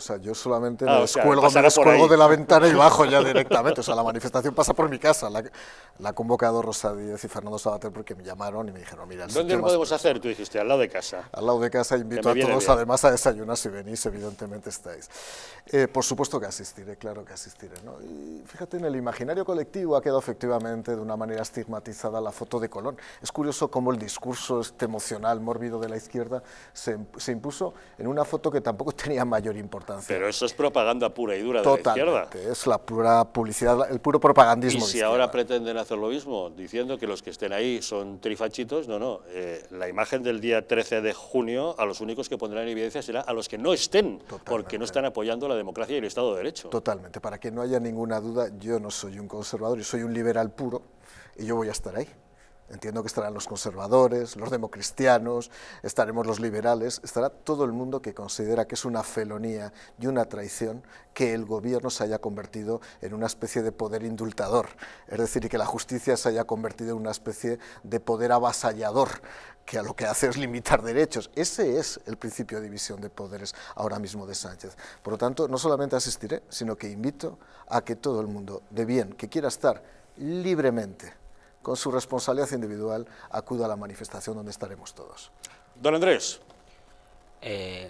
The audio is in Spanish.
O sea, yo solamente ah, me descuelgo, de la ventana y bajo ya directamente. O sea, la manifestación pasa por mi casa. La, ha convocado Rosa Díez y Fernando Sabater porque me llamaron y me dijeron, mira... ¿Dónde lo podemos hacer? Tú dijiste, al lado de casa. Al lado de casa. Invito a todos además a desayunar si venís, evidentemente estáis. Eh, por supuesto que asistiré, claro que asistiré. ¿no? Y fíjate, en el imaginario colectivo ha quedado efectivamente de una manera estigmatizada la foto de Colón. Es curioso cómo el discurso este emocional, mórbido de la izquierda se impuso en una foto que tampoco tenía mayor importancia pero eso es propaganda pura y dura de la izquierda. es la pura publicidad, el puro propagandismo. Y si ahora pretenden hacer lo mismo, diciendo que los que estén ahí son trifachitos, no, no. Eh, la imagen del día 13 de junio, a los únicos que pondrán en evidencia será a los que no estén, porque no están apoyando la democracia y el Estado de Derecho. Totalmente, para que no haya ninguna duda, yo no soy un conservador, yo soy un liberal puro y yo voy a estar ahí. Entiendo que estarán los conservadores, los democristianos, estaremos los liberales, estará todo el mundo que considera que es una felonía y una traición que el gobierno se haya convertido en una especie de poder indultador, es decir, que la justicia se haya convertido en una especie de poder avasallador que a lo que hace es limitar derechos. Ese es el principio de división de poderes ahora mismo de Sánchez. Por lo tanto, no solamente asistiré, sino que invito a que todo el mundo de bien, que quiera estar libremente con su responsabilidad individual, acuda a la manifestación donde estaremos todos. Don Andrés. Eh,